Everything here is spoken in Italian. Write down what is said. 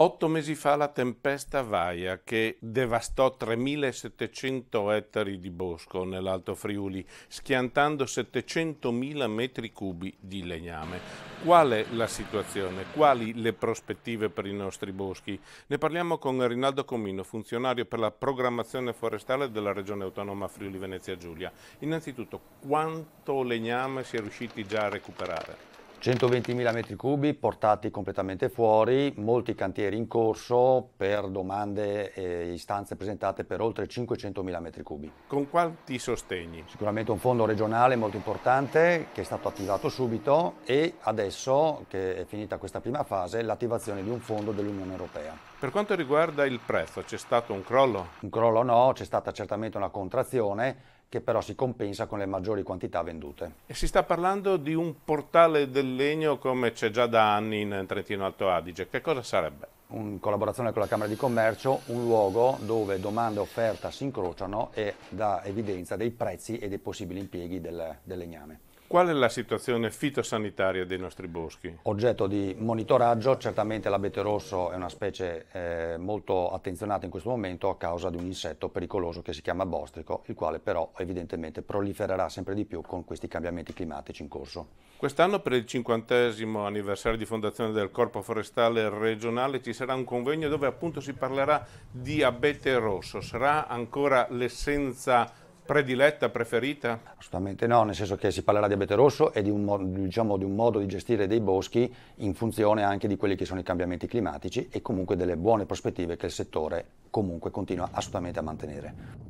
Otto mesi fa la tempesta Vaia che devastò 3.700 ettari di bosco nell'Alto Friuli, schiantando 700.000 metri cubi di legname. Qual è la situazione? Quali le prospettive per i nostri boschi? Ne parliamo con Rinaldo Comino, funzionario per la programmazione forestale della Regione Autonoma Friuli Venezia Giulia. Innanzitutto, quanto legname si è riusciti già a recuperare? 120.000 metri cubi portati completamente fuori, molti cantieri in corso per domande e istanze presentate per oltre 500.000 metri cubi. Con quanti sostegni? Sicuramente un fondo regionale molto importante che è stato attivato subito e adesso, che è finita questa prima fase, l'attivazione di un fondo dell'Unione Europea. Per quanto riguarda il prezzo, c'è stato un crollo? Un crollo no, c'è stata certamente una contrazione che però si compensa con le maggiori quantità vendute. E si sta parlando di un portale del legno come c'è già da anni in Trentino Alto Adige, che cosa sarebbe? In collaborazione con la Camera di Commercio, un luogo dove domanda e offerta si incrociano e dà evidenza dei prezzi e dei possibili impieghi del, del legname. Qual è la situazione fitosanitaria dei nostri boschi? Oggetto di monitoraggio, certamente l'abete rosso è una specie eh, molto attenzionata in questo momento a causa di un insetto pericoloso che si chiama bostrico, il quale però evidentemente prolifererà sempre di più con questi cambiamenti climatici in corso. Quest'anno per il cinquantesimo anniversario di fondazione del Corpo Forestale Regionale ci sarà un convegno dove appunto si parlerà di abete rosso, sarà ancora l'essenza prediletta, preferita? Assolutamente no, nel senso che si parlerà di abete rosso e di un, diciamo, di un modo di gestire dei boschi in funzione anche di quelli che sono i cambiamenti climatici e comunque delle buone prospettive che il settore comunque continua assolutamente a mantenere.